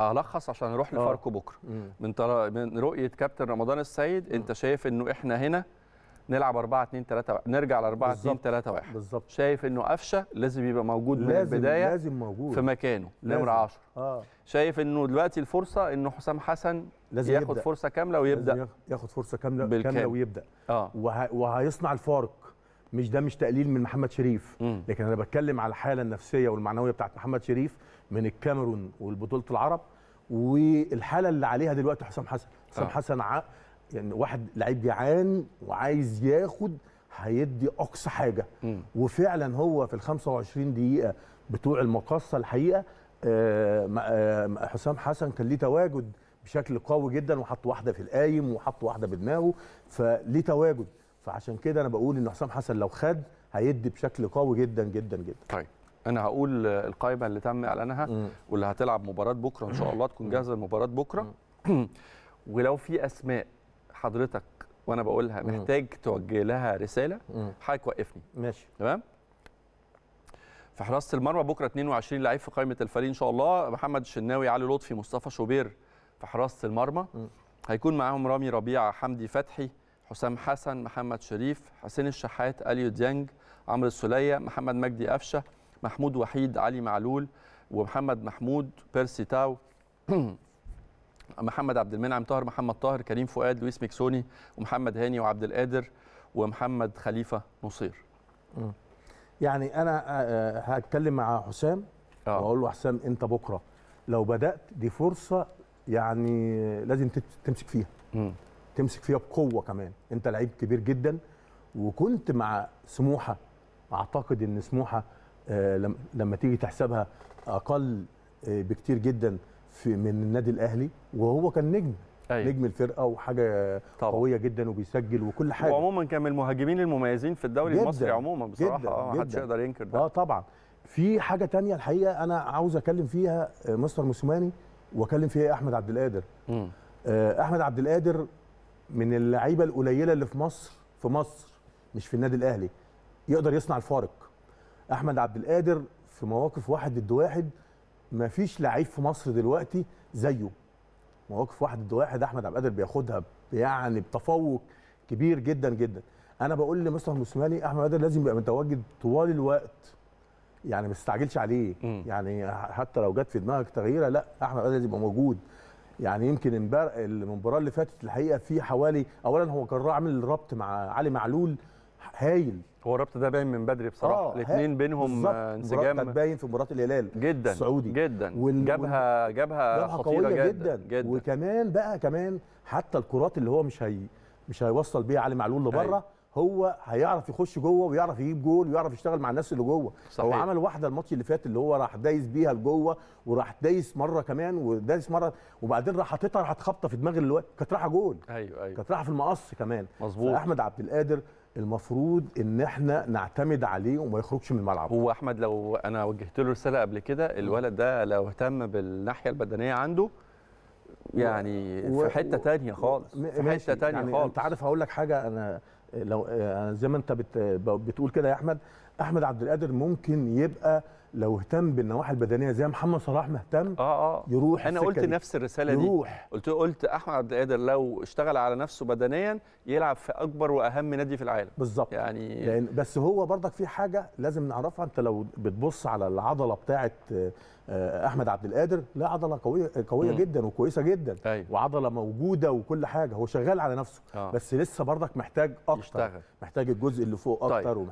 الخص عشان نروح آه. لفاركو بكره من طر... من رؤيه كابتن رمضان السيد انت شايف انه احنا هنا نلعب 4 2 3 نرجع ل 4 2 3 1 بالظبط شايف انه قفشه لازم يبقى موجود لازم من البدايه لازم موجود في مكانه نمره 10 اه شايف انه دلوقتي الفرصه انه حسام حسن لازم ياخد يبدأ. فرصه كامله ويبدا لازم ياخد فرصه كامله بالكامل. كامله ويبدا اه وه... وهيصنع الفارق مش ده مش تقليل من محمد شريف مم. لكن انا بتكلم على الحاله النفسيه والمعنويه بتاعت محمد شريف من الكاميرون والبطوله العرب والحاله اللي عليها دلوقتي حسام حسن حسام آه. حسن ع... يعني واحد لعيب جعان وعايز ياخد هيدي اقصى حاجه مم. وفعلا هو في ال 25 دقيقه بتوع المقصه الحقيقه آه, آه، حسام حسن كان ليه تواجد بشكل قوي جدا وحط واحده في القايم وحط واحده بدماغه فليه تواجد فعشان كده انا بقول ان حسام حسن لو خد هيدي بشكل قوي جدا جدا جدا طيب انا هقول القائمه اللي تم اعلانها واللي هتلعب مباراه بكره ان شاء الله تكون جاهزه لمباراه بكره ولو في اسماء حضرتك وانا بقولها محتاج توجه لها رساله حضرتك وقفني ماشي تمام في حراسه المرمى بكره 22 لعيب في قائمه الفريق ان شاء الله محمد الشناوي علي لطفي مصطفى شوبير في حراسه المرمى هيكون معاهم رامي ربيعه حمدي فتحي حسام حسن محمد شريف حسين الشحات اليو ديانج عمرو السليه محمد مجدي قفشه محمود وحيد علي معلول ومحمد محمود بيرسي تاو محمد عبد المنعم طاهر محمد طاهر كريم فؤاد لويس مكسوني ومحمد هاني وعبد القادر ومحمد خليفه نصير يعني انا آه، آه، هتكلم مع حسام آه. واقول له حسام انت بكره لو بدات دي فرصه يعني لازم تمسك فيها تمسك فيها بقوه كمان انت لعيب كبير جدا وكنت مع سموحه اعتقد ان سموحه آه، لما تيجي تحسبها اقل آه، بكتير جدا في من النادي الاهلي وهو كان نجم أيوة. نجم الفرقه وحاجه طبعا. قويه جدا وبيسجل وكل حاجه وعموما كان من المهاجمين المميزين في الدوري جداً المصري عموما بصراحه آه، جداً اه محدش يقدر ينكر ده اه طبعا في حاجه تانية الحقيقه انا عاوز اكلم فيها مستر موسيماني واكلم فيها إيه، احمد عبد القادر آه احمد عبد القادر من اللعيبه القليله اللي في مصر في مصر مش في النادي الاهلي يقدر يصنع الفارق احمد عبد القادر في مواقف واحد ضد واحد ما فيش لعيب في مصر دلوقتي زيه مواقف واحد ضد واحد احمد عبد القادر بياخدها يعني بتفوق كبير جدا جدا انا بقول لمصطفى موسيماني احمد عبد لازم يبقى متواجد طوال الوقت يعني ما تستعجلش عليه م. يعني حتى لو جت في دماغك تغييره لا احمد عبد لازم يبقى موجود يعني يمكن امبارح المباراه اللي فاتت الحقيقه في حوالي اولا هو كان عامل ربط مع علي معلول هايل هو الربط ده باين من بدري بصراحه آه، الاثنين بينهم آه، انسجام كان باين في مباراه الهلال جدا السعودي جدا وال... جابها جابها خطيره قويه جدا, جدا. جدا وكمان بقى كمان حتى الكرات اللي هو مش هي مش هيوصل بيها علي معلول لبره أيوه. هو هيعرف يخش جوه ويعرف يجيب جول ويعرف يشتغل مع الناس اللي جوه صحيح. هو عمل واحده الماتش اللي فات اللي هو راح دايس بيها لجوه وراح دايس مره كمان ودايس مره وبعدين راح حاططها راحت خبطه في دماغ اللي كانت رايحه جول ايوه ايوه كانت رايحه في المقص كمان مظبوط احمد عبد القادر المفروض ان احنا نعتمد عليه وما يخرجش من الملعب هو احمد لو انا وجهت له رساله قبل كده الولد ده لو اهتم بالناحيه البدنيه عنده يعني و... في حته و... تانية خالص في حته تانية يعني خالص انت عارف هقول لك حاجه انا لو آه، زي ما انت بتقول كده يا احمد احمد عبد القادر ممكن يبقى لو اهتم بالنواحي البدنيه زي محمد صلاح مهتم اه اه يروح انا قلت دي. نفس الرساله يروح. دي قلت قلت احمد عبد القادر لو اشتغل على نفسه بدنيا يلعب في اكبر واهم نادي في العالم بالظبط يعني لأن بس هو برضك في حاجه لازم نعرفها انت لو بتبص على العضله بتاعه آه، احمد عبد القادر لا عضله قويه قويه م. جدا وكويسه جدا أيوة. وعضله موجوده وكل حاجه هو شغال على نفسه آه. بس لسه برضك محتاج اكتر يشتغل. محتاج الجزء اللي فوق طيب. اكتر طيب.